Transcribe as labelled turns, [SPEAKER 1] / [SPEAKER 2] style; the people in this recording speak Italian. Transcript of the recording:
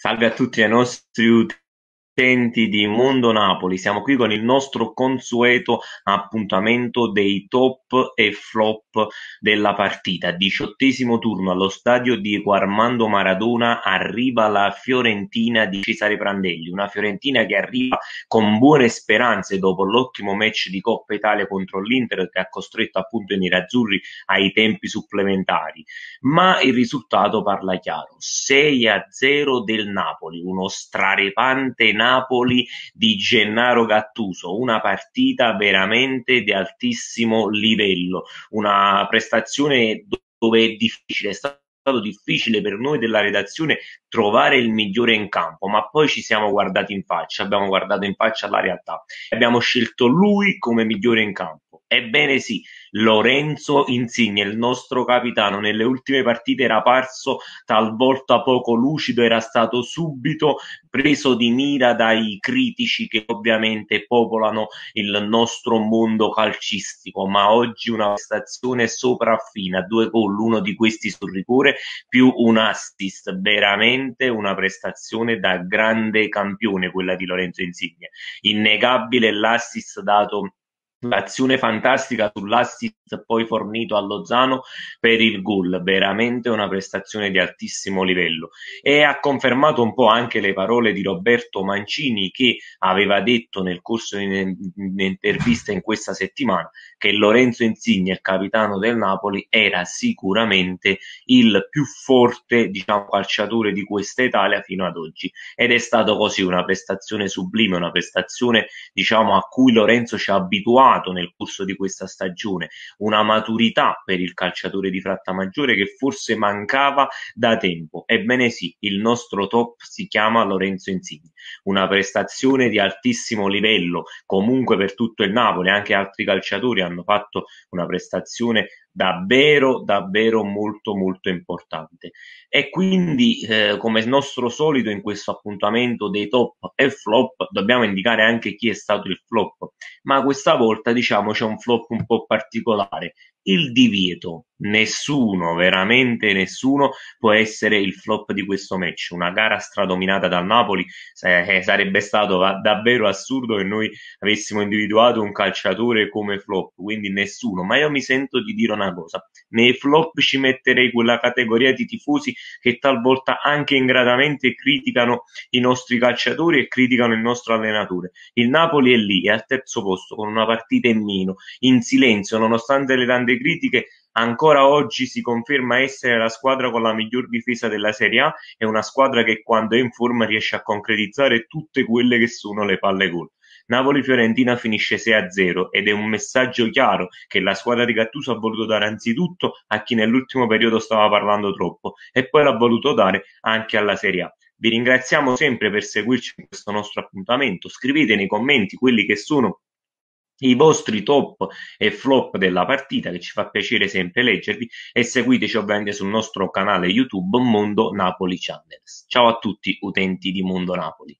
[SPEAKER 1] Salve a tutti i nostri utenti utenti di Mondo Napoli, siamo qui con il nostro consueto appuntamento dei top e flop della partita. Diciottesimo turno allo stadio di Armando Maradona arriva la Fiorentina di Cesare Prandelli, una Fiorentina che arriva con buone speranze dopo l'ottimo match di Coppa Italia contro l'Inter che ha costretto appunto i nerazzurri ai tempi supplementari, ma il risultato parla chiaro, 6 a 0 del Napoli, uno strarepante Napoli Napoli di Gennaro Gattuso, una partita veramente di altissimo livello, una prestazione dove è difficile, è stato difficile per noi della redazione trovare il migliore in campo, ma poi ci siamo guardati in faccia, abbiamo guardato in faccia la realtà, abbiamo scelto lui come migliore in campo Ebbene sì, Lorenzo Insigne, il nostro capitano, nelle ultime partite era parso talvolta poco lucido, era stato subito preso di mira dai critici che ovviamente popolano il nostro mondo calcistico, ma oggi una prestazione sopraffina, due gol, uno di questi sul rigore più un assist, veramente una prestazione da grande campione quella di Lorenzo Insigne. Innegabile l'assist dato L'azione fantastica sull'assist poi fornito a Lozano per il gol, veramente una prestazione di altissimo livello e ha confermato un po' anche le parole di Roberto Mancini che aveva detto nel corso di un'intervista in questa settimana che Lorenzo Insigne, il capitano del Napoli, era sicuramente il più forte diciamo, calciatore di questa Italia fino ad oggi ed è stato così una prestazione sublime, una prestazione diciamo, a cui Lorenzo ci ha abituato sviluppato nel corso di questa stagione, una maturità per il calciatore di Frattamaggiore che forse mancava da tempo. Ebbene sì, il nostro top si chiama Lorenzo Insigne, una prestazione di altissimo livello, comunque per tutto il Napoli, anche altri calciatori hanno fatto una prestazione davvero davvero molto molto importante e quindi eh, come nostro solito in questo appuntamento dei top e flop dobbiamo indicare anche chi è stato il flop ma questa volta diciamo c'è un flop un po' particolare il divieto Nessuno, veramente nessuno può essere il flop di questo match. Una gara stradominata dal Napoli eh, sarebbe stato davvero assurdo che noi avessimo individuato un calciatore come flop, quindi nessuno. Ma io mi sento di dire una cosa: nei flop ci metterei quella categoria di tifosi che talvolta anche ingratamente criticano i nostri calciatori e criticano il nostro allenatore. Il Napoli è lì, è al terzo posto con una partita in meno, in silenzio, nonostante le tante critiche ancora oggi si conferma essere la squadra con la miglior difesa della Serie A, e una squadra che quando è in forma riesce a concretizzare tutte quelle che sono le palle gol. Napoli-Fiorentina finisce 6-0 ed è un messaggio chiaro che la squadra di Gattuso ha voluto dare anzitutto a chi nell'ultimo periodo stava parlando troppo e poi l'ha voluto dare anche alla Serie A. Vi ringraziamo sempre per seguirci in questo nostro appuntamento. Scrivete nei commenti quelli che sono i vostri top e flop della partita che ci fa piacere sempre leggervi e seguiteci ovviamente sul nostro canale YouTube Mondo Napoli Channels. Ciao a tutti utenti di Mondo Napoli.